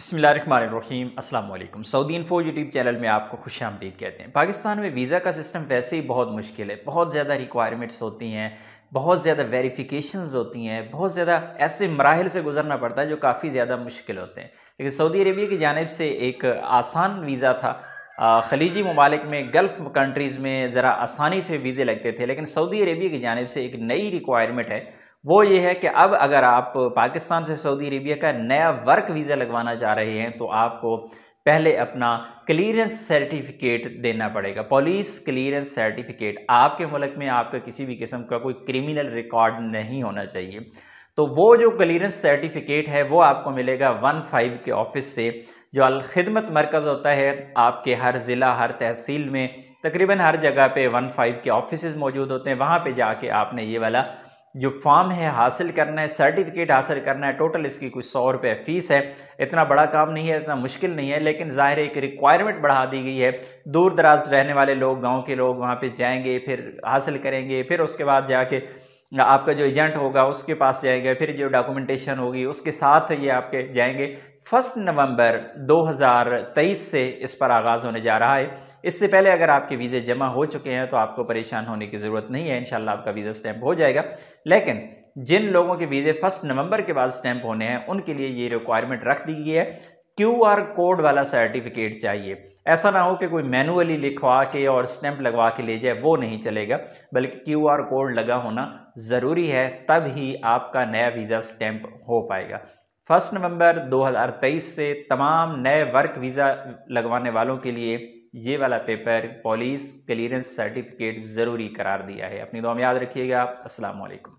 बसमीम अल्लाम Saudi info YouTube channel में आपको खुश आमदीद कहते हैं पाकिस्तान में वीज़ा का सिस्टम वैसे ही बहुत मुश्किल है बहुत ज़्यादा रिक्वायरमेंट्स होती हैं बहुत ज़्यादा वेरीफ़िकेशन होती हैं बहुत ज़्यादा ऐसे मराहल से गुजरना पड़ता है जो काफ़ी ज़्यादा मुश्किल होते हैं लेकिन सऊदी अरबिया की जानब से एक आसान वीज़ा था खलीजी ममालिक में गल्फ़ कंट्रीज़ में ज़रा आसानी से वीज़े लगते थे लेकिन सऊदी अरबिया की जानब से एक नई रिक्वायरमेंट है वो ये है कि अब अगर आप पाकिस्तान से सऊदी अरेबिया का नया वर्क वीज़ा लगवाना चाह रहे हैं तो आपको पहले अपना क्लियरेंस सर्टिफिकेट देना पड़ेगा पुलिस क्लियरेंस सर्टिफिकेट आपके मुल्क में आपका किसी भी किस्म का कोई क्रिमिनल रिकॉर्ड नहीं होना चाहिए तो वो जो क्लियरेंस सर्टिफिकेट है वो आपको मिलेगा वन फाइव के ऑफिस से जो अलखदमत मरकज़ होता है आपके हर ज़िला हर तहसील में तकरीबन हर जगह पे वन फाइव के ऑफिस मौजूद होते हैं वहाँ पे जाके आपने ये वाला जो फॉर्म है हासिल करना है सर्टिफिकेट हासिल करना है टोटल इसकी कुछ सौ रुपये फ़ीस है इतना बड़ा काम नहीं है इतना मुश्किल नहीं है लेकिन ज़ाहिर एक रिक्वायरमेंट बढ़ा दी गई है दूर दराज रहने वाले लोग गाँव के लोग वहाँ पर जाएंगे फिर हासिल करेंगे फिर उसके बाद जाके आपका जो एजेंट होगा उसके पास जाएगा फिर जो डॉक्यूमेंटेशन होगी उसके साथ ये आपके जाएंगे फर्स्ट नवंबर 2023 से इस पर आगाज़ होने जा रहा है इससे पहले अगर आपके वीज़े जमा हो चुके हैं तो आपको परेशान होने की ज़रूरत नहीं है इन आपका वीज़ा स्टैम्प हो जाएगा लेकिन जिन लोगों के वीज़े फर्स्ट नवंबर के बाद स्टैंप होने हैं उनके लिए ये रिक्वायरमेंट रख दी गई है क्यू आर कोड वाला सर्टिफिकेट चाहिए ऐसा ना हो कि कोई मैनुअली लिखवा के और स्टैंप लगवा के ले जाए वो नहीं चलेगा बल्कि क्यू आर कोड लगा होना ज़रूरी है तब ही आपका नया वीज़ा स्टैंप हो पाएगा फर्स्ट नवंबर 2023 से तमाम नए वर्क वीज़ा लगवाने वालों के लिए ये वाला पेपर पॉलिस क्लियरेंस सर्टिफिकेट ज़रूरी करार दिया है अपनी दो याद रखिएगा असलकम